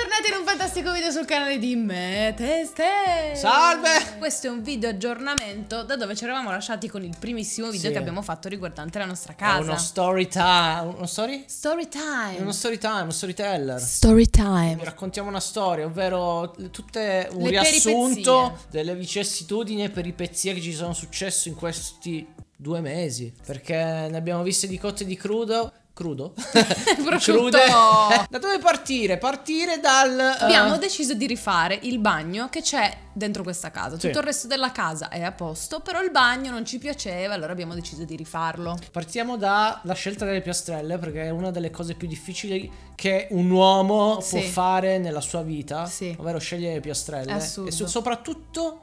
Bentornati in un fantastico video sul canale di me, Teste Salve! Questo è un video aggiornamento da dove ci eravamo lasciati con il primissimo video sì. che abbiamo fatto riguardante la nostra casa È uno story time Uno story? Story time è Uno story time, uno storyteller Story time Vi raccontiamo una storia, ovvero tutte un Le riassunto peripezie. delle vicissitudini e peripezie che ci sono successe in questi due mesi Perché ne abbiamo viste di cotte e di crudo Crudo? Crude? Da dove partire? Partire dal... Eh, abbiamo deciso di rifare il bagno che c'è dentro questa casa. Tutto sì. il resto della casa è a posto, però il bagno non ci piaceva, allora abbiamo deciso di rifarlo. Partiamo dalla scelta delle piastrelle, perché è una delle cose più difficili che un uomo sì. può fare nella sua vita, sì. ovvero scegliere le piastrelle. E soprattutto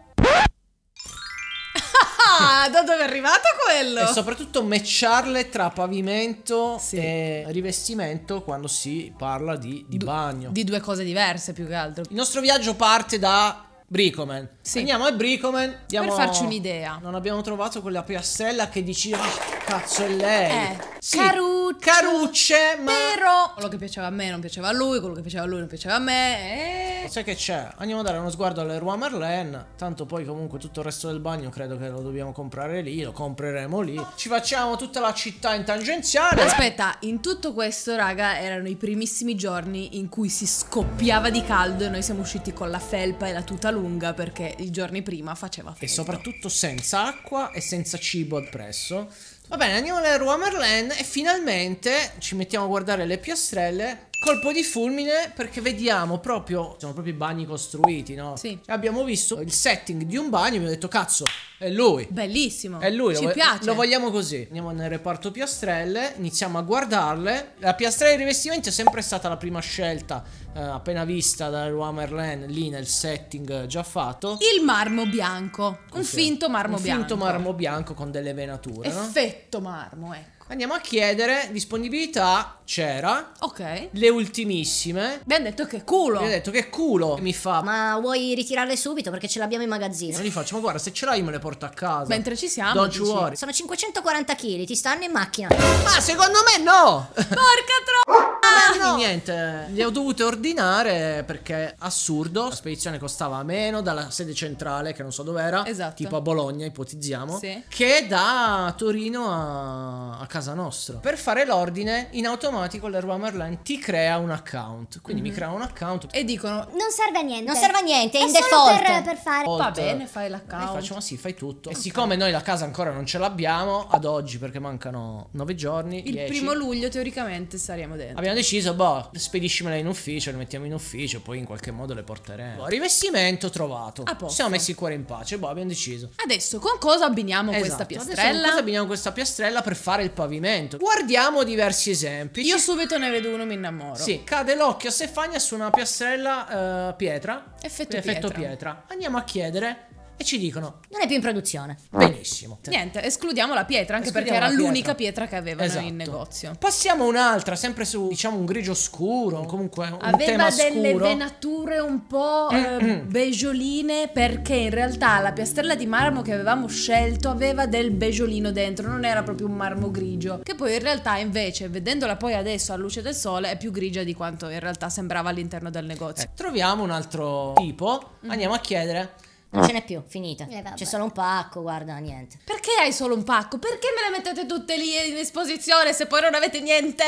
Ah, da dove è arrivato quello? E soprattutto matcharle tra pavimento sì. e rivestimento quando si parla di, di du bagno. Di due cose diverse più che altro. Il nostro viaggio parte da Bricoman. Sì. Andiamo a Bricoman. Diamo... Per farci un'idea. Non abbiamo trovato quella piastrella che diceva, ah, cazzo è lei. Eh, sì. Caru carucce. Carucce, ma... Però quello che piaceva a me non piaceva a lui, quello che piaceva a lui non piaceva a me. E... Eh. Sai che c'è? Andiamo a dare uno sguardo alle Roi Marlene. Tanto poi comunque tutto il resto del bagno credo che lo dobbiamo comprare lì, lo compreremo lì. Ci facciamo tutta la città in tangenziale. Aspetta, in tutto questo, raga, erano i primissimi giorni in cui si scoppiava di caldo e noi siamo usciti con la felpa e la tuta lunga perché i giorni prima faceva freddo. E soprattutto senza acqua e senza cibo appresso. Va bene, andiamo alle Ruomerland e finalmente ci mettiamo a guardare le piastrelle colpo di fulmine perché vediamo proprio, sono proprio i bagni costruiti, no? Sì. Cioè, abbiamo visto il setting di un bagno e mi ho detto cazzo, è lui. Bellissimo. È lui, ci lo, piace. Lo vogliamo così. Andiamo nel reparto piastrelle, iniziamo a guardarle. La piastrella di rivestimento è sempre stata la prima scelta eh, appena vista da Leroy Merlin lì nel setting eh, già fatto. Il marmo bianco, un sì. finto marmo un bianco. Un finto marmo bianco con delle venature, Effetto no? marmo, ecco. Andiamo a chiedere disponibilità, c'era. Ok. Le ultimissime. Mi ha detto che culo. Mi ha detto che culo. Mi fa. Ma vuoi ritirarle subito perché ce l'abbiamo in magazzino? Non gli faccio, ma guarda, se ce l'hai me le porto a casa. Mentre ci siamo. Don't you worry. Sono 540 kg, ti stanno in macchina. Ma ah, secondo me no. Porca troppa. Ah, eh, quindi niente, li ho dovute ordinare perché assurdo. La spedizione costava meno dalla sede centrale, che non so dov'era, Esatto. tipo a Bologna, ipotizziamo, Sì. che da Torino a, a casa nostra. Per fare l'ordine, in automatico l'Erwa Merlin ti crea un account. Quindi mi mhm. crea un account. E dicono Non serve a niente. Non serve a niente, è in default. per, eh, per fare. va bene, fai l'account. Faccio, facciamo sì, fai tutto. E siccome noi la casa ancora non ce l'abbiamo, ad oggi, perché mancano nove giorni, il 10, primo luglio teoricamente saremo dentro. abbiamo abbiamo deciso, boh, spediscimela in ufficio, le mettiamo in ufficio, poi in qualche modo le porteremo. Boh, rivestimento trovato. A posto. Siamo messi il cuore in pace, boh, abbiamo deciso. Adesso con cosa abbiniamo esatto. questa piastrella? Adesso con cosa abbiniamo questa piastrella per fare il pavimento? Guardiamo diversi esempi. Io subito ne vedo uno, mi innamoro. Sì, cade l'occhio a Stefania su una piastrella uh, pietra. Effetto, effetto pietra. pietra. Andiamo a chiedere e ci dicono non è più in produzione. Ah. Benissimo. Niente, escludiamo la pietra anche escludiamo perché era l'unica pietra. che avevano esatto. in negozio. Passiamo a un'altra, sempre su diciamo un grigio scuro, comunque un Aveva delle scuro. venature un po' mm, eh, mm. begioline perché in realtà la piastrella di marmo che avevamo scelto aveva del begiolino dentro, non era proprio un marmo grigio, che poi in realtà invece vedendola poi adesso a luce del sole è più grigia di quanto in realtà sembrava all'interno del negozio. Eh, troviamo un altro tipo, mm -hmm. andiamo a chiedere non ah. ce n'è più, finita. Eh, C'è solo un pacco, guarda, niente. Perché hai solo un pacco? Perché me le mettete tutte lì in esposizione se poi non avete niente?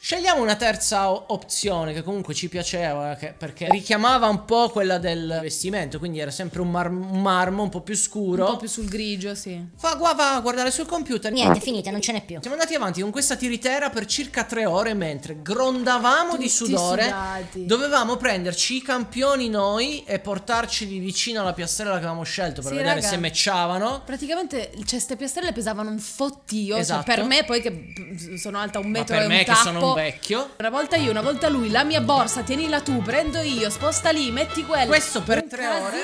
Scegliamo una terza opzione che comunque ci piaceva che, perché richiamava un po' quella del vestimento, quindi era sempre un, mar un marmo un po' più scuro. Un po' più sul grigio, sì. Fa qua, va a guardare sul computer. Niente, finita, non ce n'è più. Siamo andati avanti con questa tiritera per circa tre ore mentre grondavamo Tutti di sudore. Sudati. Dovevamo prenderci i campioni noi e portarci di vicino alla piazza piastrella che scelto per sì, vedere raga, se matchavano. Praticamente, cioè, queste piastrelle pesavano un fottio. Cioè, esatto. Cioè, per me, poi che sono alta un metro Ma per e me che sono un vecchio. Una volta io, una volta lui, la mia borsa, tienila tu, prendo io, sposta lì, metti quella. Questo per un tre casino. ore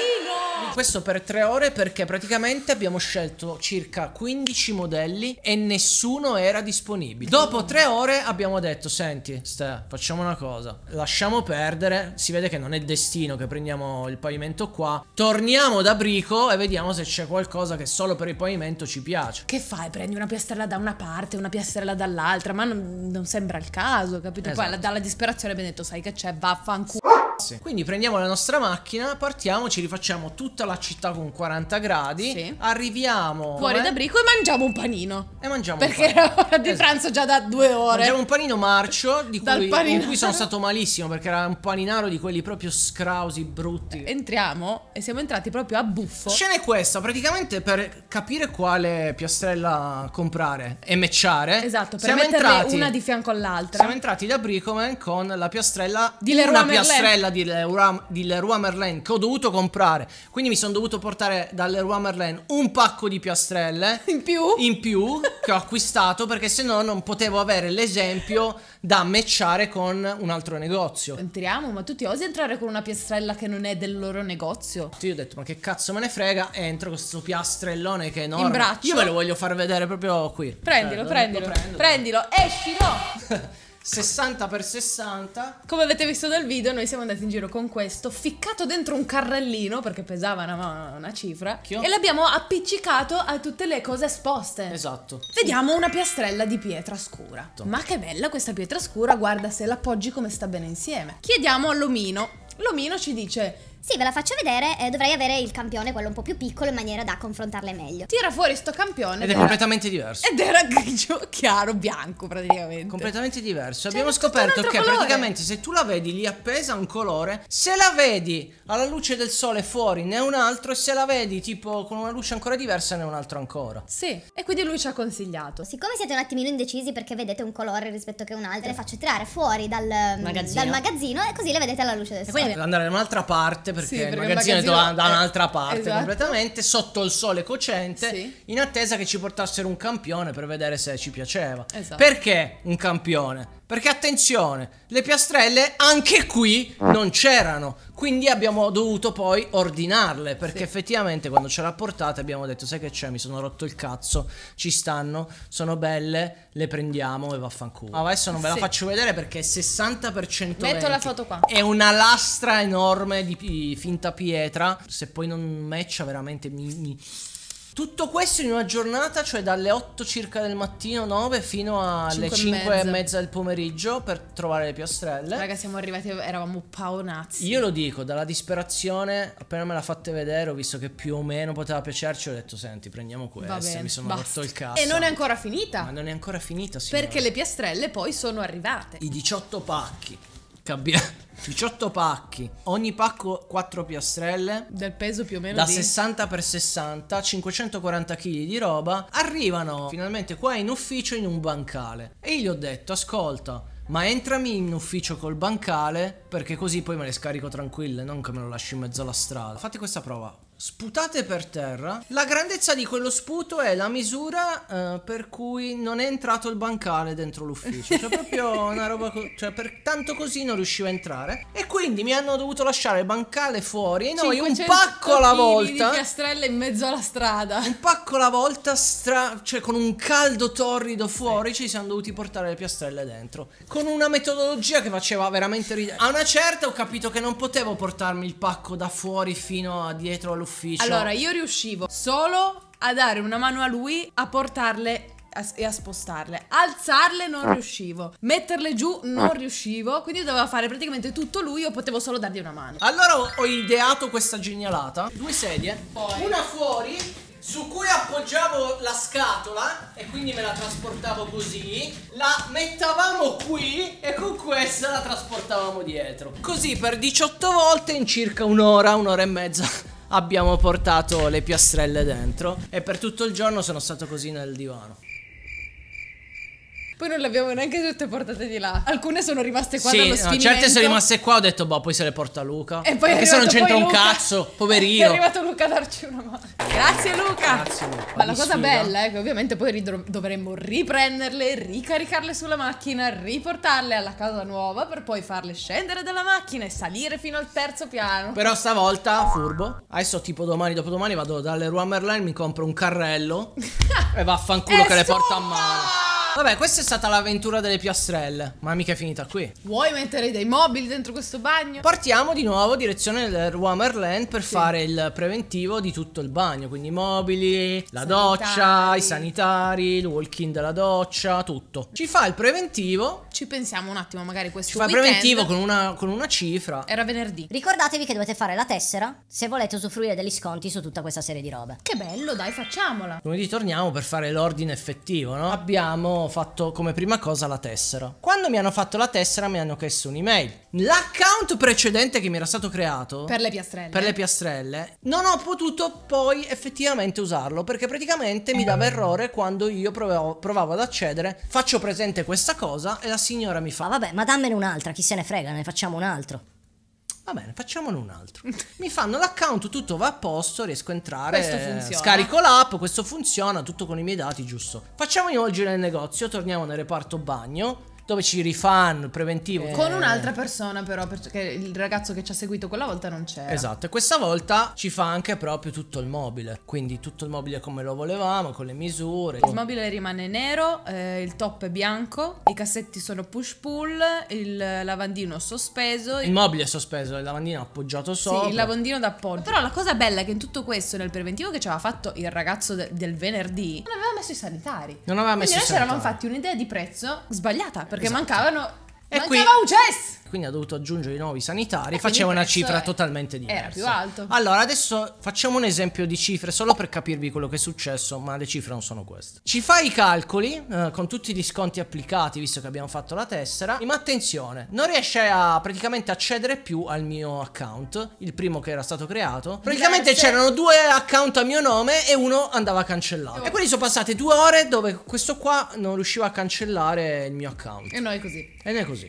questo per tre ore perché praticamente abbiamo scelto circa 15 modelli e nessuno era disponibile. Dopo tre ore abbiamo detto, senti, Ste, facciamo una cosa, lasciamo perdere, si vede che non è destino che prendiamo il pavimento qua, torniamo da Brico e vediamo se c'è qualcosa che solo per il pavimento ci piace. Che fai? Prendi una piastrella da una parte, una piastrella dall'altra, ma non, non, sembra il caso, capito? Esatto. Poi dalla disperazione abbiamo detto, sai che c'è, vaffanculo. Sì. Quindi prendiamo la nostra macchina, partiamo, ci rifacciamo tutta la città con 40 gradi. Sì. Arriviamo. Fuori eh? da Brico e mangiamo un panino. E mangiamo Perché un panino. Perché era di esatto. pranzo già da due ore. Mangiamo un panino marcio, di cui, in cui sono stato malissimo perché era un paninaro di quelli proprio scrausi, brutti. Entriamo e siamo entrati proprio a buffo. Scena è questa, praticamente per capire quale piastrella comprare e matchare. Esatto, per siamo entrati, una di fianco all'altra. Siamo entrati da Bricoman con la piastrella di Leroy Merlin. piastrella già di Leroy, di Leroy Merlin che ho dovuto comprare. Quindi mi sono dovuto portare dal Leroy Merlin un pacco di piastrelle in più, in più che ho acquistato perché se no non potevo avere l'esempio da matchare con un altro negozio. Entriamo, ma tu ti osi entrare con una piastrella che non è del loro negozio? Io ho detto, ma che cazzo me ne frega? Entro con questo piastrellone che è enorme. In braccio. Io ve lo voglio far vedere proprio qui. Prendilo, eh, prendilo. Prendilo, prendilo. escilo. 60x60. Come avete visto dal video, noi siamo andati in giro con questo, ficcato dentro un carrellino perché pesava una, una cifra. Chio. E l'abbiamo appiccicato a tutte le cose esposte. Esatto. Vediamo una piastrella di pietra scura. Esatto. Ma che bella questa pietra scura, guarda se l'appoggi come sta bene insieme. Chiediamo all'omino. L'omino ci dice sì, ve la faccio vedere, eh, dovrei avere il campione, quello un po' più piccolo, in maniera da confrontarle meglio. Tira fuori sto campione. Ed è completamente diverso. Ed era grigio, chiaro, bianco praticamente. Completamente diverso. Cioè, Abbiamo scoperto che colore. praticamente se tu la vedi lì appesa a un colore, se la vedi alla luce del sole fuori ne è un altro e se la vedi tipo con una luce ancora diversa ne è un altro ancora. Sì, e quindi lui ci ha consigliato. Siccome siete un attimino indecisi perché vedete un colore rispetto a un altro, le faccio tirare fuori dal magazzino, dal magazzino e così le vedete alla luce del sole. E poi andare in un'altra parte parte perché, sì, perché il magazzino, è magazzino da, un'altra parte esatto. completamente, sotto il sole cocente, sì. in attesa che ci portassero un campione per vedere se ci piaceva. Esatto. Perché un campione? Perché attenzione, le piastrelle anche qui non c'erano, quindi abbiamo dovuto poi ordinarle, perché sì. effettivamente quando ce l'ha portata abbiamo detto sai che c'è, mi sono rotto il cazzo, ci stanno, sono belle, le prendiamo e vaffanculo. Ma adesso non ve la sì. faccio vedere perché è 60% Metto la foto qua. È una lastra enorme di finta pietra, se poi non matcha veramente mi... mi tutto questo in una giornata, cioè dalle 8 circa del mattino, 9 fino alle 5, 5 e, mezza. del pomeriggio per trovare le piastrelle. Raga, siamo arrivati, eravamo paonazzi. Io lo dico, dalla disperazione, appena me l'ha fatte vedere, ho visto che più o meno poteva piacerci, ho detto, senti, prendiamo questa, mi sono basta. rotto il cazzo. E non è ancora finita. Ma non è ancora finita, sì. Perché le piastrelle poi sono arrivate. I 18 pacchi. Cabbia... 18 pacchi, ogni pacco 4 piastrelle. Del peso più o meno da di... 60 x 60, 540 kg di roba. Arrivano finalmente qua in ufficio in un bancale. E io gli ho detto, ascolta, ma entrami in ufficio col bancale perché così poi me le scarico tranquille, non che me lo lasci in mezzo alla strada. Fate questa prova sputate per terra. La grandezza di quello sputo è la misura eh, per cui non è entrato il bancale dentro l'ufficio. Cioè, proprio una roba. Co- cioè, per tanto così non riuscivo a entrare. E quindi mi hanno dovuto lasciare il bancale fuori. E noi un pacco alla volta. Di piastrelle in mezzo alla strada. Un pacco alla volta, stra- cioè con un caldo torrido fuori, sì. ci siamo dovuti portare le piastrelle dentro. Con una metodologia che faceva veramente ridere. A una certa ho capito che non potevo portarmi il pacco da fuori fino a dietro all'ufficio all'ufficio. Allora, io riuscivo solo a dare una mano a lui a portarle e a spostarle. Alzarle non ah. riuscivo, metterle giù non ah. riuscivo, quindi doveva fare praticamente tutto lui, io potevo solo dargli una mano. Allora ho ideato questa genialata, due sedie, Poi. una fuori su cui appoggiavo la scatola e quindi me la trasportavo così, la mettavamo qui e con questa la trasportavamo dietro. Così per 18 volte in circa un'ora, un'ora e mezza abbiamo portato le piastrelle dentro e per tutto il giorno sono stato così nel divano. Poi non le abbiamo neanche tutte portate di là. Alcune sono rimaste qua sì, dallo no, certe sono rimaste qua, ho detto, boh, poi se le porta Luca. E poi Anche se non c'entra un cazzo, poverino. È arrivato Luca a darci una mano. Grazie Luca. Grazie Luca. Ma la cosa sfiga. bella è che ovviamente poi dovremmo riprenderle, ricaricarle sulla macchina, riportarle alla casa nuova per poi farle scendere dalla macchina e salire fino al terzo piano. Però stavolta, furbo, adesso tipo domani, dopodomani vado dalle Ruamerline, mi compro un carrello e vaffanculo che le porto a mano. Vabbè, questa è stata l'avventura delle piastrelle. Ma mica è finita qui. Vuoi mettere dei mobili dentro questo bagno? Partiamo di nuovo direzione del Warmerland per sì. fare il preventivo di tutto il bagno. Quindi i mobili, la sanitari. doccia, i sanitari, il walk-in della doccia, tutto. Ci fa il preventivo ci pensiamo un attimo, magari questo Ci fa weekend. preventivo con una, con una cifra. Era venerdì. Ricordatevi che dovete fare la tessera se volete usufruire degli sconti su tutta questa serie di robe. Che bello, dai, facciamola. Lunedì torniamo per fare l'ordine effettivo, no? Abbiamo fatto come prima cosa la tessera. Quando mi hanno fatto la tessera mi hanno chiesto un'email. L'account precedente che mi era stato creato per le piastrelle. Per le piastrelle, non ho potuto poi effettivamente usarlo perché praticamente mi dava errore quando io provavo, provavo ad accedere. Faccio presente questa cosa e la si signora mi fa: Vabbè, ma dammene un'altra, chi se ne frega, ne facciamo un altro. Va bene, facciamone un altro. Mi fanno l'account, tutto va a posto, riesco a entrare. Questo funziona. Scarico l'app, questo funziona, tutto con i miei dati, giusto. Facciamo oggi nel negozio, torniamo nel reparto bagno dove ci rifanno il preventivo. Eh. Con un'altra persona però, perché il ragazzo che ci ha seguito quella volta non c'era. Esatto, e questa volta ci fa anche proprio tutto il mobile, quindi tutto il mobile come lo volevamo, con le misure. Il mobile rimane nero, eh, il top è bianco, i cassetti sono push pull, il lavandino sospeso. Il mobile è sospeso, il lavandino appoggiato sopra. Sì, il lavandino d'appoggio. Però la cosa bella è che in tutto questo, nel preventivo che ci aveva fatto il ragazzo de del venerdì, non aveva messo i sanitari. Non aveva messo Quindi i sanitari. Quindi noi c'erano infatti un'idea di prezzo sbagliata, perché perché esatto. mancavano... E mancava qui... Uges! quindi ha dovuto aggiungere i nuovi sanitari, eh, faceva una cifra è... totalmente diversa. Era più alto. Allora, adesso facciamo un esempio di cifre solo per capirvi quello che è successo, ma le cifre non sono queste. Ci fai i calcoli eh, con tutti gli sconti applicati, visto che abbiamo fatto la tessera, ma attenzione, non riesce a praticamente accedere più al mio account, il primo che era stato creato. Praticamente c'erano due account a mio nome e uno andava cancellato. Oh. E quindi sono passate due ore dove questo qua non riusciva a cancellare il mio account. E noi così. E noi così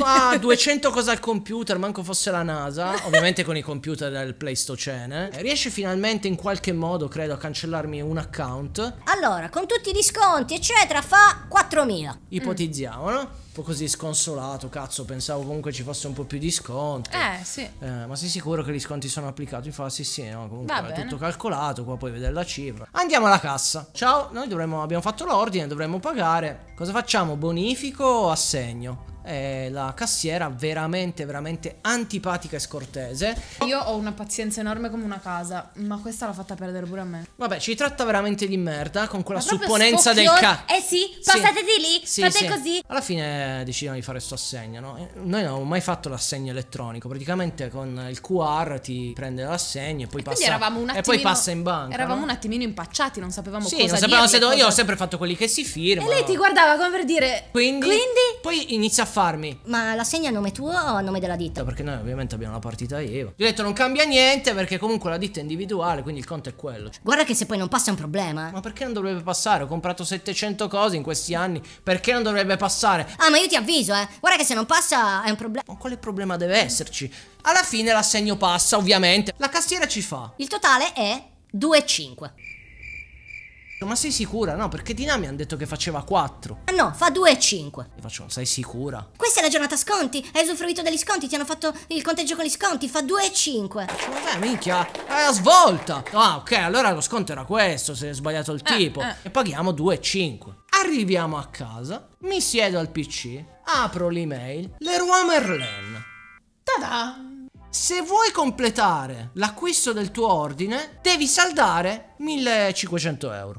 fa 200 cose al computer, manco fosse la NASA, ovviamente con i computer del Pleistocene, eh, riesce finalmente in qualche modo, credo, a cancellarmi un account. Allora, con tutti gli sconti, eccetera, fa 4.000. Ipotizziamo, mm. no? un po' così sconsolato, cazzo, pensavo comunque ci fosse un po' più di sconti. Eh, sì. Eh, ma sei sicuro che gli sconti sono applicati? Fa sì, sì, no, comunque Va è bene. tutto calcolato, qua puoi vedere la cifra. Andiamo alla cassa. Ciao, noi dovremmo, abbiamo fatto l'ordine, dovremmo pagare. Cosa facciamo? Bonifico o assegno? eh, la cassiera veramente veramente antipatica e scortese. Io ho una pazienza enorme come una casa, ma questa l'ha fatta perdere pure a me. Vabbè, ci tratta veramente di merda con quella supponenza del ca. Eh sì, passate sì. di lì, sì, fate sì. così. Alla fine decidono di fare sto assegno, no? Eh, noi non abbiamo mai fatto l'assegno elettronico, praticamente con il QR ti prende l'assegno e poi, e passa, un attimino, e poi passa in banca. Eravamo no? un attimino impacciati, non sapevamo sì, cosa non sapevamo dirgli, se cosa... Io ho sempre fatto quelli che si firmano. E lei ti guardava come per dire... Quindi, quindi? poi inizia a farmi. Ma la segna a nome tuo o a nome della ditta? No, Perché noi ovviamente abbiamo la partita IVA. Ti ho detto non cambia niente perché comunque la ditta è individuale, quindi il conto è quello. Guarda che se poi non passa è un problema. Ma perché non dovrebbe passare? Ho comprato 700 cose in questi anni, perché non dovrebbe passare? Ah, ma io ti avviso, eh. Guarda che se non passa è un problema. Ma quale problema deve esserci? Alla fine l'assegno passa, ovviamente. La cassiera ci fa. Il totale è 2,5. Ma sei sicura? No, perché Tina mi hanno detto che faceva 4. Ah no, fa 2 e 5. E faccio, sei sicura? Questa è la giornata sconti. Hai usufruito degli sconti, ti hanno fatto il conteggio con gli sconti, fa 2 e 5. Vabbè, minchia, è la svolta. Ah, ok, allora lo sconto era questo, se è sbagliato il eh, tipo. Eh. E paghiamo 2 e 5. Arriviamo a casa, mi siedo al PC, apro l'email, Leroy Merlin. Ta-da! Se vuoi completare l'acquisto del tuo ordine, devi saldare 1500 euro.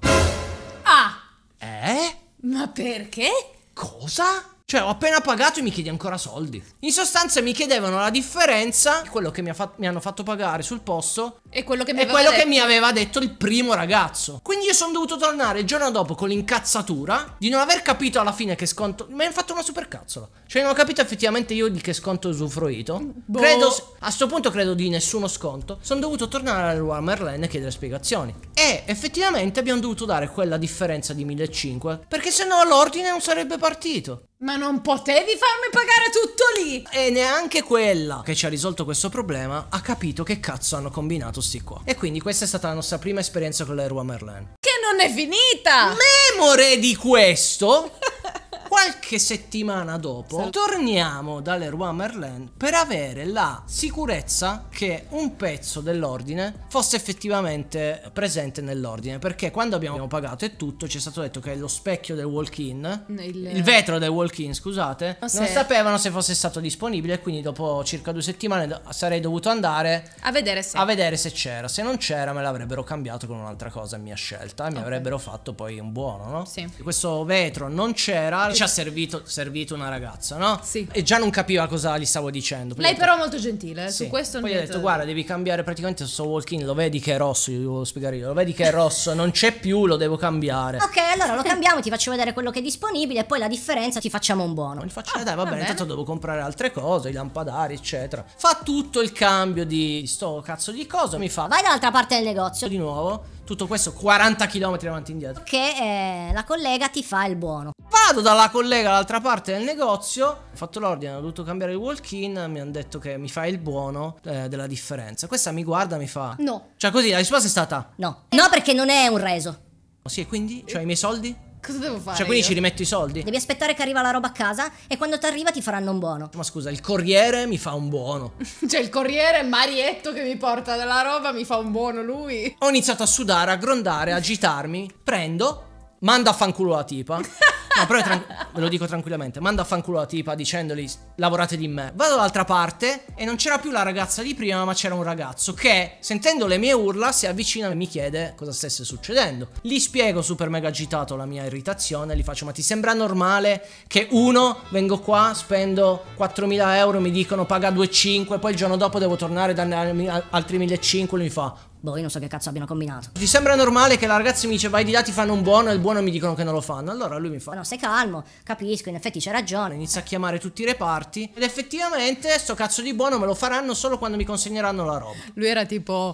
Ah! Eh? Ma perché? Cosa? Cioè, ho appena pagato e mi chiedi ancora soldi. In sostanza mi chiedevano la differenza di quello che mi, mi, hanno fatto pagare sul posto e quello, che mi, e quello che mi, aveva detto il primo ragazzo. Quindi io sono dovuto tornare il giorno dopo con l'incazzatura di non aver capito alla fine che sconto... Mi hanno fatto una supercazzola. Cioè, non ho capito effettivamente io di che sconto ho usufruito. Boh. Credo, a sto punto credo di nessuno sconto. Sono dovuto tornare al Warmerland e chiedere spiegazioni. E effettivamente abbiamo dovuto dare quella differenza di 1.500 perché se no l'ordine non sarebbe partito. Ma non potevi farmi pagare tutto lì! E neanche quella che ci ha risolto questo problema ha capito che cazzo hanno combinato sti qua. E quindi questa è stata la nostra prima esperienza con l'Erwa Merlin. Che non è finita! Memore di questo, qualche settimana dopo torniamo dalle Roi Merlin per avere la sicurezza che un pezzo dell'ordine fosse effettivamente presente nell'ordine. Perché quando abbiamo pagato e tutto ci è stato detto che lo specchio del walk-in, il... il... vetro del walk-in, scusate, Ma ah, non sapevano se fosse stato disponibile. Quindi dopo circa due settimane sarei dovuto andare a vedere se, a vedere se c'era. Se non c'era me l'avrebbero cambiato con un'altra cosa a mia scelta e mi okay. avrebbero fatto poi un buono, no? Sì. Questo vetro non c'era, ci ha servito, servito una ragazza, no? Sì. E già non capiva cosa gli stavo dicendo. Lei però molto gentile, eh, sì. su questo Poi gli ho detto, guarda, devi cambiare praticamente sto walking. lo vedi che è rosso, io devo spiegare io, lo vedi che è rosso, non c'è più, lo devo cambiare. Ok, allora lo cambiamo, ti faccio vedere quello che è disponibile e poi la differenza ti facciamo un buono. Gli faccio, ah, dai, va, va bene, intanto devo comprare altre cose, i lampadari, eccetera. Fa tutto il cambio di sto cazzo di cosa, mi fa... Vai dall'altra parte del negozio. Di nuovo tutto questo 40 km avanti e indietro. Che eh, la collega ti fa il buono. Vado dalla collega all'altra parte del negozio, ho fatto l'ordine, ho dovuto cambiare il walk-in, mi hanno detto che mi fa il buono eh, della differenza. Questa mi guarda, mi fa... No. Cioè così, la risposta è stata... No. No perché non è un reso. Sì, e quindi? Cioè i miei soldi? Cosa devo fare? Cioè, quindi io? ci rimetto i soldi. Devi aspettare che arriva la roba a casa e quando ti arriva ti faranno un buono. Ma scusa, il corriere mi fa un buono. cioè, il corriere Marietto che mi porta della roba mi fa un buono lui. Ho iniziato a sudare, a grondare, a agitarmi. Prendo, mando a fanculo la tipa. No, però ve lo dico tranquillamente. Manda a fanculo la tipa dicendogli lavorate di me. Vado dall'altra parte e non c'era più la ragazza di prima, ma c'era un ragazzo che, sentendo le mie urla, si avvicina e mi chiede cosa stesse succedendo. Gli spiego super mega agitato la mia irritazione, gli faccio ma ti sembra normale che uno vengo qua, spendo 4.000 euro, mi dicono paga 2.5, poi il giorno dopo devo tornare e danno altri 1.500, lui mi fa Boh, io non so che cazzo abbiano combinato. Ti sembra normale che la ragazza mi dice vai di là ti fanno un buono e il buono mi dicono che non lo fanno? Allora lui mi fa... No, sei calmo, capisco, in effetti c'è ragione. Inizia a chiamare tutti i reparti ed effettivamente sto cazzo di buono me lo faranno solo quando mi consegneranno la roba. Lui era tipo...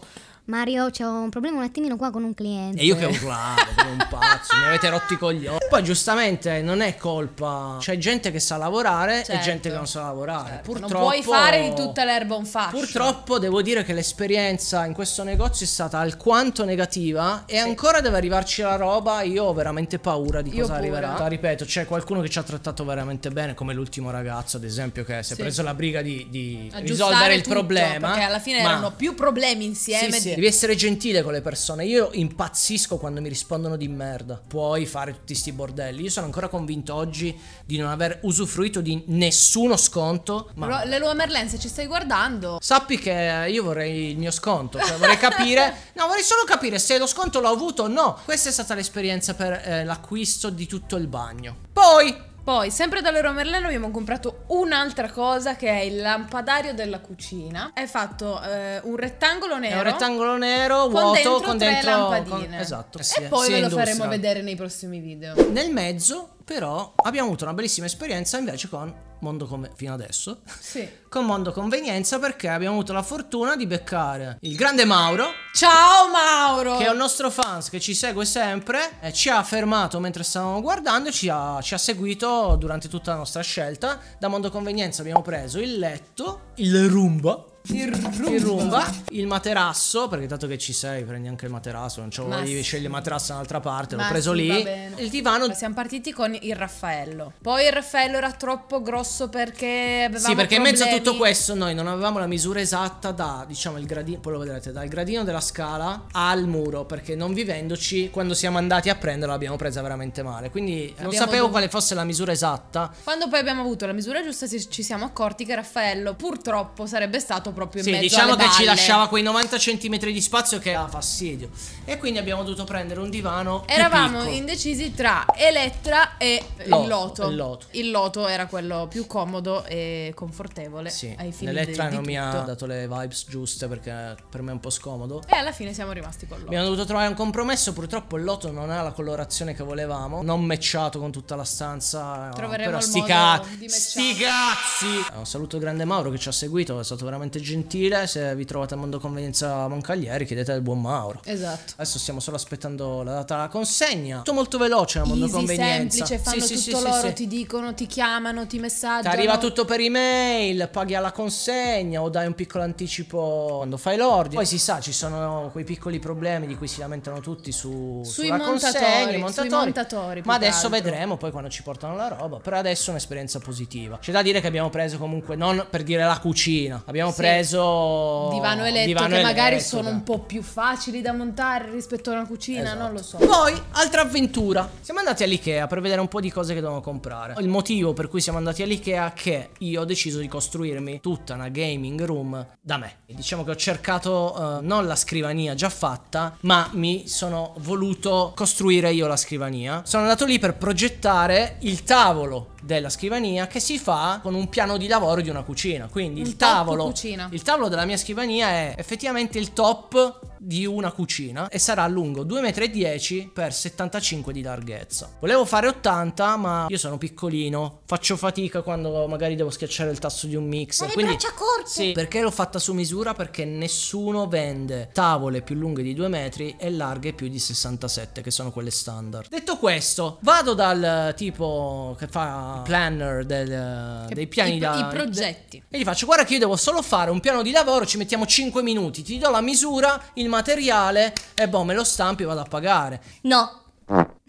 Mario, c'ho un problema un attimino qua con un cliente. E io che urlavo come un pazzo, mi avete rotto i coglioni. Poi giustamente non è colpa, c'è gente che sa lavorare certo. e gente che non sa lavorare. Certo. Purtroppo non puoi fare di tutta l'erba un fascio. Purtroppo devo dire che l'esperienza in questo negozio è stata alquanto negativa e sì. ancora deve arrivarci la roba, io ho veramente paura di cosa pure. arriverà. Ripeto, c'è qualcuno che ci ha trattato veramente bene, come l'ultimo ragazzo ad esempio che si è sì. preso la briga di, di risolvere il tutto, problema. Perché alla fine erano più problemi insieme sì, Devi essere gentile con le persone. Io impazzisco quando mi rispondono di merda. Puoi fare tutti questi bordelli. Io sono ancora convinto oggi di non aver usufruito di nessuno sconto. Ma Leroy Merlin, se ci stai guardando. Sappi che eh, io vorrei il mio sconto. Cioè vorrei capire. no, vorrei solo capire se lo sconto l'ho avuto o no. Questa è stata l'esperienza per eh, l'acquisto di tutto il bagno. Poi poi, sempre da Loro Merlello abbiamo comprato un'altra cosa che è il lampadario della cucina. È fatto eh, un rettangolo nero. È un rettangolo nero con vuoto dentro con dentro lampadine. Con... Esatto. Eh e poi sì, ve lo faremo vedere nei prossimi video. Nel mezzo però abbiamo avuto una bellissima esperienza invece con Mondo Conve- fino adesso. Sì. Con Mondo Convenienza perché abbiamo avuto la fortuna di beccare il grande Mauro. Ciao Mauro! Che è un nostro fans che ci segue sempre e ci ha fermato mentre stavamo guardando e ci ha, ci ha seguito durante tutta la nostra scelta. Da Mondo Convenienza abbiamo preso il letto, il rumba il rumba. il rumba, il materasso, perché dato che ci sei prendi anche il materasso, non c'ho Ma volevi sì. scegliere il materasso da un'altra parte, l'ho preso sì, lì. Il divano. siamo partiti con il Raffaello. Poi il Raffaello era troppo grosso perché avevamo Sì, perché problemi. in mezzo a tutto questo noi non avevamo la misura esatta da, diciamo, il gradino, poi lo vedrete, dal gradino della scala al muro, perché non vivendoci, quando siamo andati a prenderlo l'abbiamo presa veramente male. Quindi abbiamo non sapevo dovuto... quale fosse la misura esatta. Quando poi abbiamo avuto la misura giusta ci siamo accorti che Raffaello purtroppo sarebbe stato proprio in sì, mezzo diciamo che ci lasciava quei 90 cm di spazio che era fastidio. E quindi abbiamo dovuto prendere un divano. Eravamo indecisi tra Elettra e Lo il, loto. il Loto. Il Loto era quello più comodo e confortevole. Sì, ai fini l'Elettra non tutto. mi ha dato le vibes giuste perché per me è un po' scomodo. E alla fine siamo rimasti con Loto. Abbiamo dovuto trovare un compromesso. Purtroppo il Loto non ha la colorazione che volevamo, non matchato con tutta la stanza. Troveremo però sti, ca- sti cazzi. Un saluto grande Mauro che ci ha seguito, è stato veramente gentile, se vi trovate a Mondo Convenienza Moncaglieri chiedete al buon Mauro. Esatto. Adesso stiamo solo aspettando la data della consegna. Tutto molto veloce a Mondo Easy, Convenienza. semplice, fanno sì, tutto sì, loro, sì, ti dicono, ti chiamano, ti messaggiano. Ti arriva tutto per email, paghi alla consegna o dai un piccolo anticipo quando fai l'ordine. Poi si sa, ci sono quei piccoli problemi di cui si lamentano tutti su, sui montatori, consegna, montatori. Sui montatori ma adesso vedremo poi quando ci portano la roba. Per adesso è un'esperienza positiva. C'è da dire che abbiamo preso comunque, non per dire la cucina, abbiamo preso preso divano elettrico divano che magari elettrica. Eh, sono un po' più facili da montare rispetto a una cucina, esatto. non lo so. Poi, altra avventura. Siamo andati all'IKEA per vedere un po' di cose che dovevo comprare. Il motivo per cui siamo andati all'IKEA è che io ho deciso di costruirmi tutta una gaming room da me. Diciamo che ho cercato eh, non la scrivania già fatta, ma mi sono voluto costruire io la scrivania. Sono andato lì per progettare il tavolo della scrivania che si fa con un piano di lavoro di una cucina. Quindi un il tavolo cucina cucina. Il tavolo della mia scrivania è effettivamente il top di una cucina e sarà lungo 2,10 m per 75 di larghezza. Volevo fare 80, ma io sono piccolino, faccio fatica quando magari devo schiacciare il tasto di un mix. Ma quindi, le braccia corte! Sì, perché l'ho fatta su misura? Perché nessuno vende tavole più lunghe di 2 metri e larghe più di 67, che sono quelle standard. Detto questo, vado dal tipo che fa planner del, che, dei piani i, da... I progetti. E gli faccio, guarda che io devo solo fare fare un piano di lavoro, ci mettiamo 5 minuti, ti do la misura, il materiale e boh, me lo stampi e vado a pagare. No,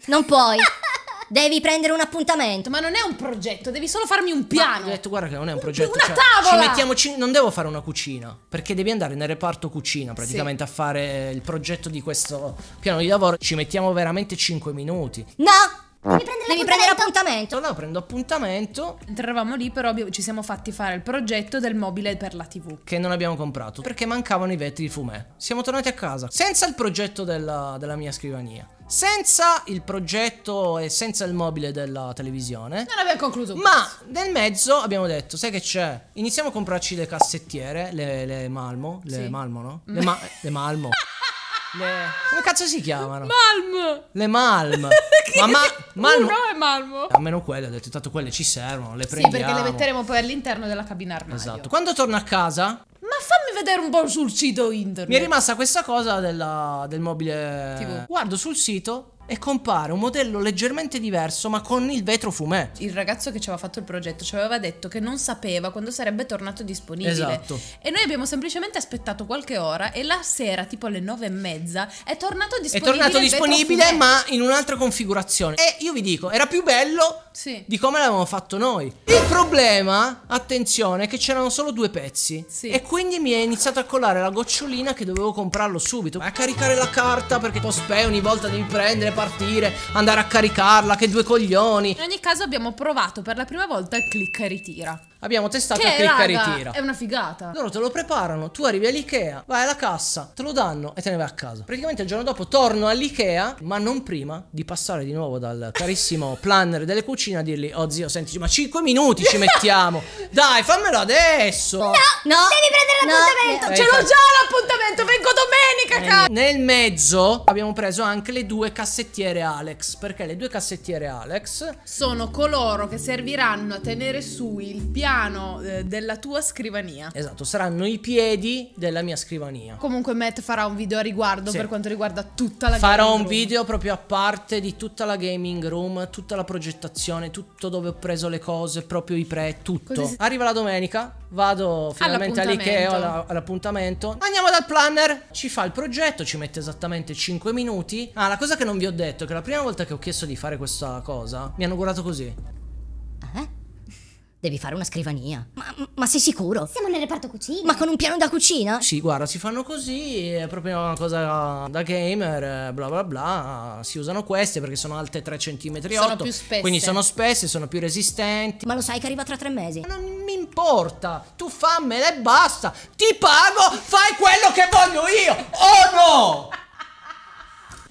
non puoi. Devi prendere un appuntamento. Ma non è un progetto, devi solo farmi un piano. ho detto, guarda che non è un, un progetto. Una cioè, tavola! Ci mettiamo cin- non devo fare una cucina, perché devi andare nel reparto cucina praticamente sì. a fare il progetto di questo piano di lavoro. Ci mettiamo veramente 5 minuti. No! Ah. Devi prendere, Devi prendere appuntamento. No, prendo appuntamento. Entravamo lì, però ci siamo fatti fare il progetto del mobile per la TV. Che non abbiamo comprato perché mancavano i vetri di fumè. Siamo tornati a casa senza il progetto della, della mia scrivania. Senza il progetto e senza il mobile della televisione. Non abbiamo concluso. Ma nel mezzo abbiamo detto: sai che c'è? Iniziamo a comprarci le cassettiere, le, le malmo. Le sì. malmo, no? Mm. Le, ma le malmo. Le... Come cazzo si chiamano? Malm! Le Malm! ma ma Malm... Uno è Malmo! A meno quelle, ho detto, tanto quelle ci servono, le prendiamo. Sì, perché le metteremo poi all'interno della cabina armadio. Esatto. Quando torno a casa... Ma fammi vedere un po' sul sito internet. Mi è rimasta questa cosa della, del mobile... TV. Guardo sul sito e compare un modello leggermente diverso ma con il vetro fumé. Il ragazzo che ci aveva fatto il progetto ci aveva detto che non sapeva quando sarebbe tornato disponibile. Esatto. E noi abbiamo semplicemente aspettato qualche ora e la sera, tipo alle nove e mezza, è tornato disponibile. È tornato disponibile ma in un'altra configurazione. E io vi dico, era più bello sì. di come l'avevamo fatto noi. Il problema, attenzione, è che c'erano solo due pezzi. Sì. E quindi mi è iniziato a collare la gocciolina che dovevo comprarlo subito. A caricare la carta perché Pospè ogni volta devi prendere partire, andare a caricarla, che due coglioni. In ogni caso abbiamo provato per la prima volta il clic e ritira. Abbiamo testato che, a clicca raga, ritira. È una figata. Loro te lo preparano, tu arrivi all'IKEA, vai alla cassa, te lo danno e te ne vai a casa. Praticamente il giorno dopo torno all'IKEA, ma non prima di passare di nuovo dal carissimo planner delle cucine a dirgli "Oh zio, senti, ma 5 minuti ci mettiamo. Dai, fammelo adesso." No, no. Devi prendere l'appuntamento. No, eh, Ce l'ho già l'appuntamento, vengo domenica, eh, cazzo. Nel mezzo abbiamo preso anche le due cassettiere Alex, perché le due cassettiere Alex sono coloro che serviranno a tenere su il piano piano eh, della tua scrivania. Esatto, saranno i piedi della mia scrivania. Comunque Matt farà un video a riguardo sì. per quanto riguarda tutta la Farò gaming room. Farò un video proprio a parte di tutta la gaming room, tutta la progettazione, tutto dove ho preso le cose, proprio i pre, tutto. Si... Arriva la domenica, vado finalmente all'Ikea all'appuntamento. Andiamo dal planner, ci fa il progetto, ci mette esattamente 5 minuti. Ah, la cosa che non vi ho detto è che la prima volta che ho chiesto di fare questa cosa, mi hanno guardato così. Devi fare una scrivania. Ma, ma, sei sicuro? Siamo nel reparto cucina. Ma con un piano da cucina? Sì, guarda, si fanno così, è proprio una cosa da gamer, bla bla bla. Si usano queste perché sono alte 3 cm. Sono 8, più spesse. Quindi sono spesse, sono più resistenti. Ma lo sai che arriva tra tre mesi? Non mi importa, tu fammela e basta. Ti pago, fai quello che voglio io, oh no?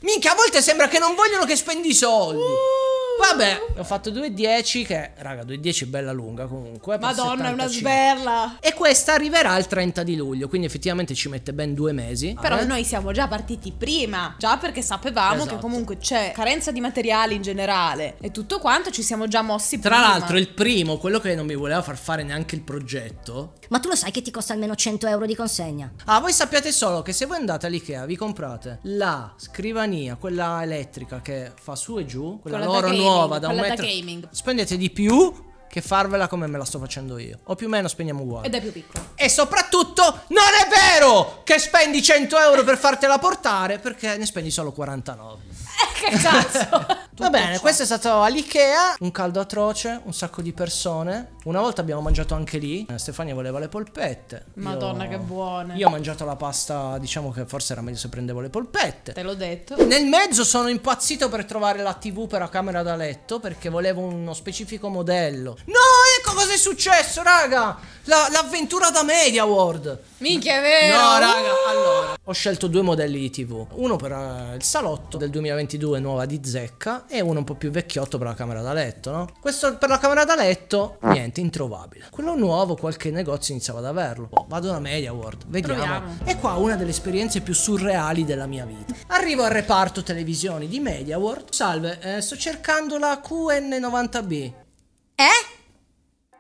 Minchia, a volte sembra che non vogliono che spendi soldi. Uh. Vabbè, ho fatto 2,10 che, raga, 2,10 è bella lunga comunque. Madonna, è una sberla. E questa arriverà il 30 di luglio, quindi effettivamente ci mette ben due mesi. Però ah, noi siamo già partiti prima, già perché sapevamo esatto. che comunque c'è carenza di materiali in generale e tutto quanto, ci siamo già mossi Tra prima. Tra l'altro il primo, quello che non mi voleva far fare neanche il progetto, ma tu lo sai che ti costa almeno 100 euro di consegna? Ah, voi sappiate solo che se voi andate all'Ikea vi comprate la scrivania, quella elettrica che fa su e giù, quella, loro gaming, nuova da un metro. Da gaming. Spendete di più che farvela come me la sto facendo io. O più o meno spendiamo uguale. Ed è più piccolo. E soprattutto non è vero che spendi 100 euro per fartela portare perché ne spendi solo 49. che cazzo? Va bene, ciò. questo è stato all'Ikea, un caldo atroce, un sacco di persone. Una volta abbiamo mangiato anche lì, eh, Stefania voleva le polpette. Madonna io, che buone. Io ho mangiato la pasta, diciamo che forse era meglio se prendevo le polpette. Te l'ho detto. Nel mezzo sono impazzito per trovare la TV per la camera da letto perché volevo uno specifico modello. No, ecco cosa è successo, raga! l'avventura da Media World. Minchia, è vero. No, raga, allora. Ho scelto due modelli di TV, uno per eh, il salotto del 2020 22 nuova di zecca e uno un po' più vecchiotto per la camera da letto, no? Questo per la camera da letto, niente, introvabile. Quello nuovo qualche negozio iniziava ad averlo. Oh, vado da Media World, vediamo. Proviamo. E qua una delle esperienze più surreali della mia vita. Arrivo al reparto televisioni di Media World. Salve, eh, sto cercando la QN90B. Eh?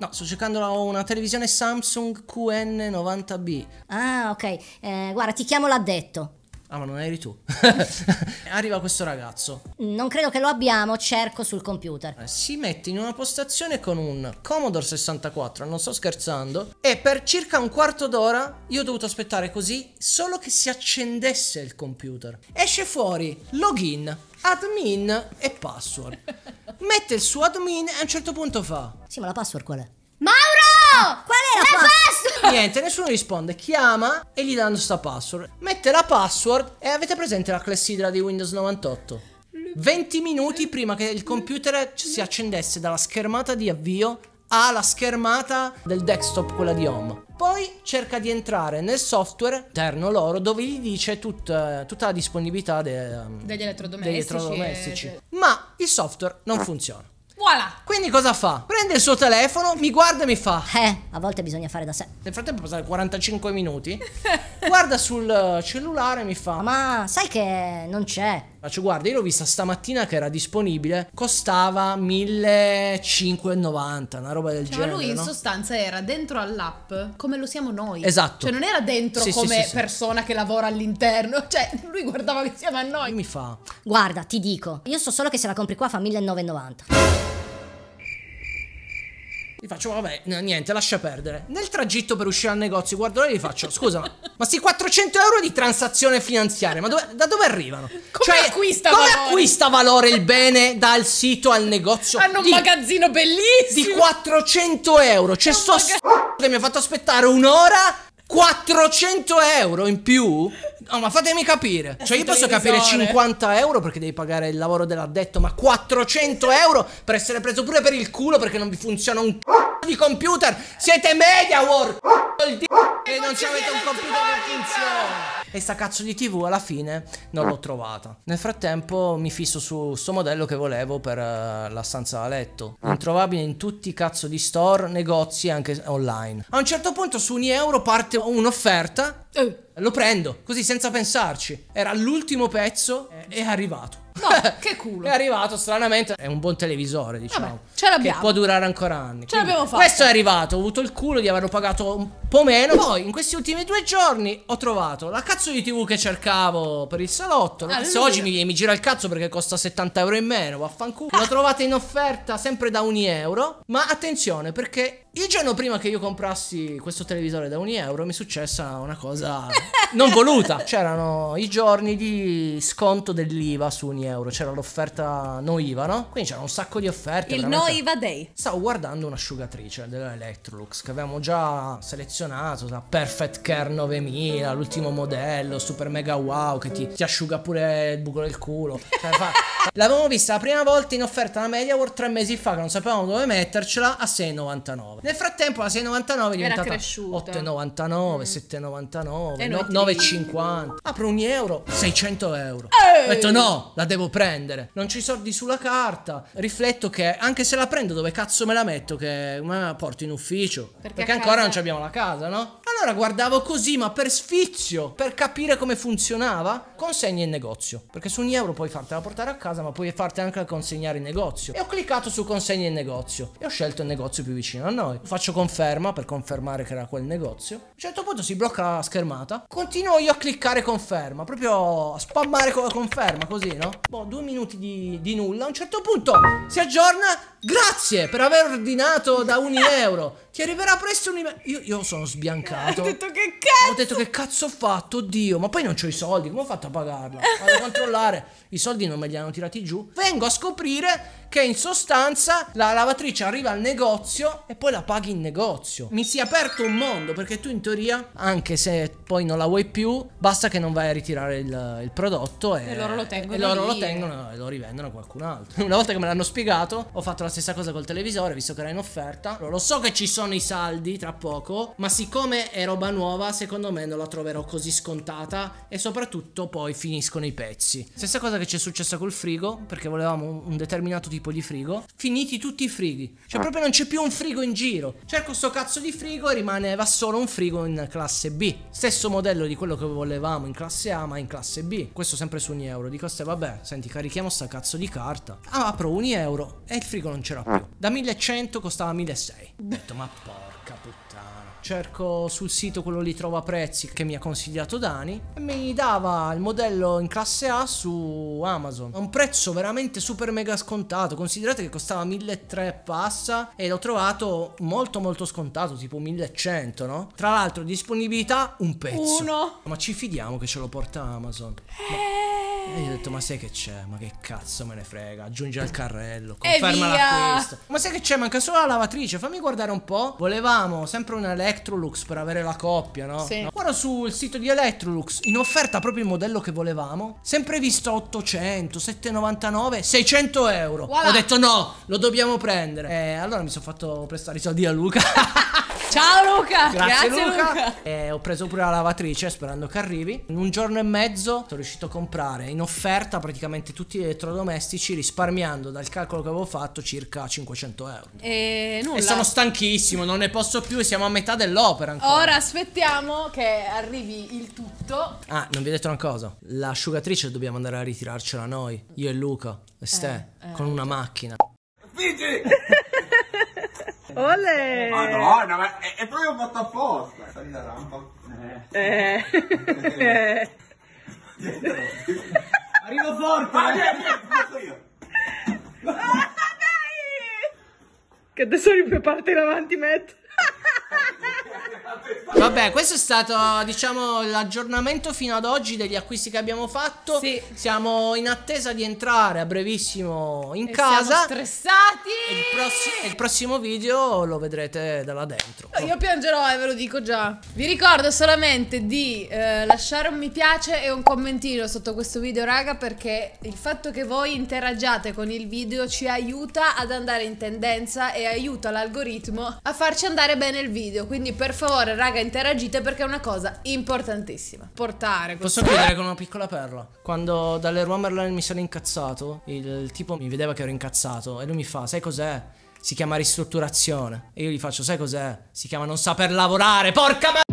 No, sto cercando una televisione Samsung QN90B. Ah, ok. Eh, guarda, ti chiamo l'addetto. Ah, ma non eri tu. Arriva questo ragazzo. Non credo che lo abbiamo, cerco sul computer. Eh, si mette in una postazione con un Commodore 64, non sto scherzando, e per circa un quarto d'ora io ho dovuto aspettare così solo che si accendesse il computer. Esce fuori login, admin e password. Mette il suo admin e a un certo punto fa: Sì, ma la password qual è? Niente, nessuno risponde. Chiama e gli danno sta password. Mette la password e avete presente la clessidra di Windows 98? 20 minuti prima che il computer si accendesse dalla schermata di avvio alla schermata del desktop, quella di home. Poi cerca di entrare nel software interno loro dove gli dice tutta, tutta la disponibilità de, um, degli elettrodomestici. Degli elettrodomestici. E... Ma il software non funziona. Voilà. Quindi cosa fa? Prende il suo telefono, mi guarda e mi fa. Eh, a volte bisogna fare da sé. Nel frattempo passano 45 minuti. guarda sul eh, cellulare e mi fa. Ma sai che non c'è. Faccio guarda, io l'ho vista stamattina che era disponibile. Costava 1590, una roba del cioè, genere. Ma lui no? in sostanza era dentro all'app come lo siamo noi. Esatto. Cioè non era dentro sì, come sì, sì, persona che lavora all'interno. Cioè, lui guardava insieme a noi. E Mi fa. Guarda, ti dico, io so solo che se la compri qua fa 1990. Gli faccio, vabbè, niente, lascia perdere. Nel tragitto per uscire al negozio, guardo lei e gli faccio, scusa, ma, ma sti 400 euro di transazione finanziaria, ma dove, da dove arrivano? Come, cioè, acquista, come acquista valore? il bene dal sito al negozio? Hanno un di, magazzino bellissimo! Di 400 euro, c'è sto magazz- che mi ha fatto aspettare un'ora 400 euro in più? No, ah, ma fatemi capire. Eh, cioè, io posso capire 50 euro perché devi pagare il lavoro dell'addetto, ma 400 euro per essere preso pure per il culo perché non vi funziona un c***o di computer. Siete media work. Il d- e non ci avete un computer che funziona. E sta cazzo di TV alla fine non l'ho trovata. Nel frattempo mi fisso su sto modello che volevo per uh, la stanza da letto. Mm. Introvabile in tutti i cazzo di store, negozi e anche online. A un certo punto su ogni euro parte un'offerta. Eh, lo prendo, così senza pensarci. Era l'ultimo pezzo, eh. è arrivato. No, che culo. è arrivato stranamente. È un buon televisore, diciamo. Vabbè, ce l'abbiamo. Che può durare ancora anni. Ce l'abbiamo fatta. Questo è arrivato. Ho avuto il culo di averlo pagato un po' meno. Poi, in questi ultimi due giorni, ho trovato la cazzo di TV che cercavo per il salotto. Ah, cazzo, oggi mi, mi, gira il cazzo perché costa 70 euro in meno. Vaffanculo. L'ho trovata in offerta sempre da un euro. Ma attenzione perché il giorno prima che io comprassi questo televisore da 1 euro mi è successa una cosa non voluta. C'erano i giorni di sconto dell'IVA su 1 euro, c'era l'offerta no IVA, no? Quindi c'era un sacco di offerte. Il veramente. no IVA Day. Stavo guardando un'asciugatrice dell'Electrolux che avevamo già selezionato, la Perfect Care 9000, l'ultimo modello, super mega wow, che ti, ti asciuga pure il buco del culo. Cioè, fa... L'avevamo vista la prima volta in offerta da MediaWorld tre mesi fa che non sapevamo dove mettercela a 6,99. Nel frattempo la 6,99 è diventata 8,99, 7,99, 9,50. Apro un euro, 600 euro. Ho detto no, la devo prendere. Non ci soldi sulla carta. Rifletto che anche se la prendo dove cazzo me la metto che me la porto in ufficio. Perché, Perché ancora casa... non abbiamo la casa, no? Allora guardavo così, ma per sfizio, per capire come funzionava consegna in negozio. Perché su un euro puoi fartela portare a casa, ma puoi fartela anche consegnare in negozio. E ho cliccato su consegna in negozio e ho scelto il negozio più vicino a noi. Faccio conferma per confermare che era quel negozio. A un certo punto si blocca la schermata. Continuo io a cliccare conferma, proprio a spammare con la conferma, così, no? Boh, due minuti di, di nulla. A un certo punto si aggiorna. Grazie per aver ordinato da un euro. Ti arriverà presto un email. Io, io sono sbiancato. Ho detto che cazzo. Ho detto che cazzo ho fatto, oddio. Ma poi non ho i soldi. Come ho fatto a pagarla. Vado a controllare, i soldi non me li hanno tirati giù. Vengo a scoprire che in sostanza la lavatrice arriva al negozio e poi la paghi in negozio. Mi si è aperto un mondo perché tu in teoria, anche se poi non la vuoi più, basta che non vai a ritirare il, il prodotto e, e, loro lo tengono e loro lo tengono e lo rivendono a qualcun altro. Una volta che me l'hanno spiegato, ho fatto la stessa cosa col televisore, visto che era in offerta. Lo so che ci sono i saldi tra poco, ma siccome è roba nuova, secondo me non la troverò così scontata e soprattutto poi finiscono i pezzi. Stessa cosa che ci è successa col frigo, perché volevamo un, un determinato tipo tipo di frigo, finiti tutti i frighi. Cioè, ah. proprio non c'è più un frigo in giro. Cerco questo cazzo di frigo e rimaneva solo un frigo in classe B. Stesso modello di quello che volevamo in classe A, ma in classe B. Questo sempre su ogni euro. Dico, se vabbè, senti, carichiamo sta cazzo di carta. Ah, apro ogni euro e il frigo non c'era più. Ah. Da 1100 costava 1600. Ho detto, ma porca puttana cerco sul sito quello lì trova prezzi che mi ha consigliato Dani e mi dava il modello in classe A su Amazon a un prezzo veramente super mega scontato considerate che costava 1300 passa e l'ho trovato molto molto scontato tipo 1100 no? tra l'altro disponibilità un pezzo uno ma ci fidiamo che ce lo porta Amazon ma... e eh. io ho detto ma sai che c'è ma che cazzo me ne frega aggiungi al carrello conferma l'acquisto ma sai che c'è manca solo la lavatrice fammi guardare un po' volevamo sempre una LED Electrolux per avere la coppia, no? Sì. No? Ora sul sito di Electrolux, in offerta proprio il modello che volevamo, sempre visto 800, 799, 600 euro. Voilà. Ho detto no, lo dobbiamo prendere. E eh, allora mi sono fatto prestare i soldi a Luca. Ciao Luca! Grazie, Grazie Luca! Luca. Eh, ho preso pure la lavatrice sperando che arrivi. In un giorno e mezzo sono riuscito a comprare in offerta praticamente tutti gli elettrodomestici risparmiando dal calcolo che avevo fatto circa 500 euro. E nulla. E sono stanchissimo, non ne posso più, siamo a metà dell'opera ancora. Ora aspettiamo che arrivi il tutto. Ah, non vi ho detto una cosa. L'asciugatrice dobbiamo andare a ritirarcela noi, io e Luca e eh, Ste, eh, con una macchina. Figi! Olè! Madonna, ma è, è proprio fatto apposta! Sali la rampa. Eh. eh. Arrivo forte! Ah, via, via, io! Ah, che adesso per parte in avanti, Matt! Eh, Vabbè, questo è stato, diciamo, l'aggiornamento fino ad oggi degli acquisti che abbiamo fatto. Sì. Siamo in attesa di entrare a brevissimo in e casa. Siamo stressati! Il, prossi- il prossimo video lo vedrete da là dentro. Io piangerò e eh, ve lo dico già. Vi ricordo solamente di eh, lasciare un mi piace e un commentino sotto questo video, raga, perché il fatto che voi interagiate con il video ci aiuta ad andare in tendenza e aiuta l'algoritmo a farci andare bene il video. Quindi per favore, raga, interagite perché è una cosa importantissima. Portare questo. Posso chiudere con una piccola perla? Quando dalle Merlin mi sono incazzato, il tipo mi vedeva che ero incazzato e lui mi fa: Sai cos'è? Si chiama ristrutturazione. E io gli faccio: Sai cos'è? Si chiama non saper lavorare. Porca merda!